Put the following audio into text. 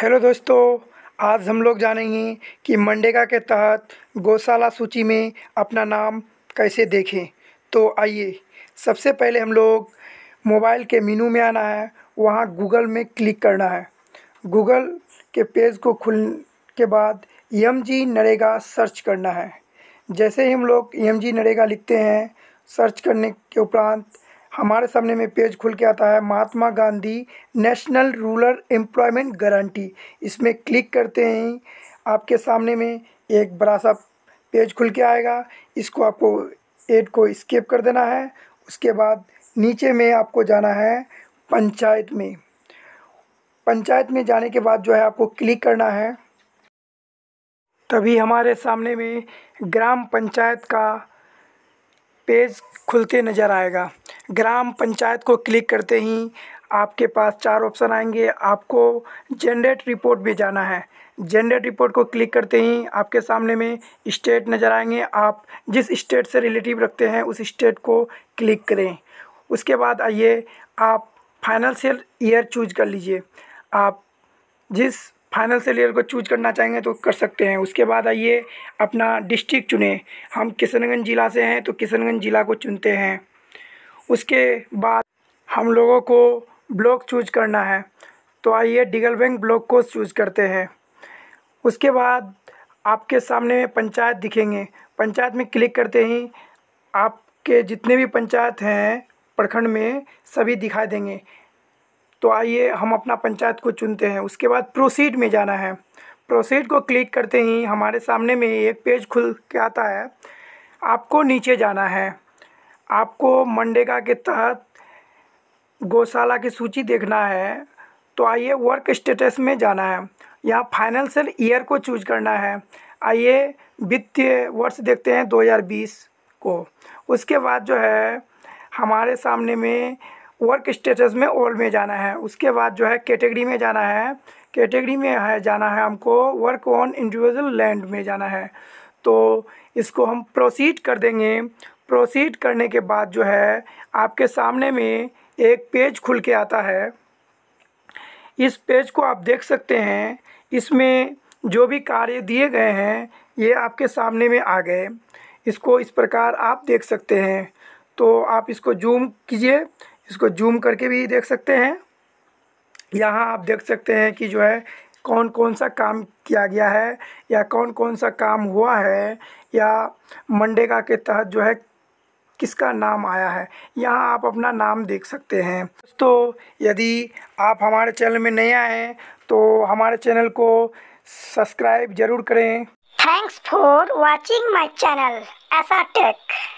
hello दोस्तों आज हम लोग जानेंगे कि मंडेगा के तहत गौशाला सूची में अपना नाम कैसे देखें तो आइए सबसे पहले हम लोग मोबाइल के मेनू में आना है वहाँ गूगल में क्लिक करना है गूगल के पेज को खुल के बाद एम जी नरेगा सर्च करना है जैसे ही हम लोग एम जी नरेगा लिखते हैं सर्च करने के उपरांत हमारे सामने में पेज खुल के आता है Mahatma Gandhi national rural employment guarantee इसमें क्लिक करते ही आपके सामने में एक बड़ा सा पेज खुल के आएगा इसको आपको एड को स्केप कर देना है उसके बाद नीचे में आपको जाना है पंचायत में पंचायत में जाने के बाद जो है आपको क्लिक करना है तभी हमारे सामने में ग्राम पंचायत का पेज खुलते नज़र आएगा ग्राम पंचायत को क्लिक करते ही आपके पास चार ऑप्शन आएंगे आपको जनरेट रिपोर्ट भी जाना है जनरेट रिपोर्ट को क्लिक करते ही आपके सामने में स्टेट नज़र आएंगे आप जिस स्टेट से रिलेटिव रखते हैं उस स्टेट को क्लिक करें उसके बाद आइए आप फाइनेंशियल ईयर चूज कर लीजिए आप जिस फाइनेंशियल ईयर को चूज करना चाहेंगे तो कर सकते हैं उसके बाद आइए अपना डिस्ट्रिक्ट चुनें हम किशनगंज ज़िला से हैं तो किशनगंज ज़िला को चुनते हैं उसके बाद हम लोगों को ब्लॉक चूज करना है तो आइए डिगल बैंक ब्लॉक को चूज करते हैं उसके बाद आपके सामने में पंचायत दिखेंगे पंचायत में क्लिक करते ही आपके जितने भी पंचायत हैं प्रखंड में सभी दिखाई देंगे तो आइए हम अपना पंचायत को चुनते हैं उसके बाद प्रोसीड में जाना है प्रोसीड को क्लिक करते ही हमारे सामने में एक पेज खुल के आता है आपको नीचे जाना है आपको मंडेगा के तहत गौशाला की सूची देखना है तो आइए वर्क स्टेटस में जाना है यहाँ फाइनेंशियल ईयर को चूज करना है आइए वित्तीय वर्ष देखते हैं 2020 को उसके बाद जो है हमारे सामने में वर्क स्टेटस में ओल्ड में जाना है उसके बाद जो है कैटेगरी में जाना है कैटेगरी में है जाना है हमको वर्क ऑन इंडिविजुअल लैंड में जाना है तो इसको हम प्रोसीड कर देंगे प्रोसीड करने के बाद जो है आपके सामने में एक पेज खुल के आता है इस पेज को आप देख सकते हैं इसमें जो भी कार्य दिए गए हैं ये आपके सामने में आ गए इसको इस प्रकार आप देख सकते हैं तो आप इसको जूम कीजिए इसको जूम करके भी देख सकते हैं यहाँ आप देख सकते हैं कि जो है कौन कौन सा काम किया गया है या कौन कौन सा काम हुआ है या मंडे का के तहत जो है किसका नाम आया है यहाँ आप अपना नाम देख सकते हैं दोस्तों यदि आप हमारे चैनल में नए आए हैं तो हमारे चैनल को सब्सक्राइब जरूर करें thanks for watching my channel ऐसा टेक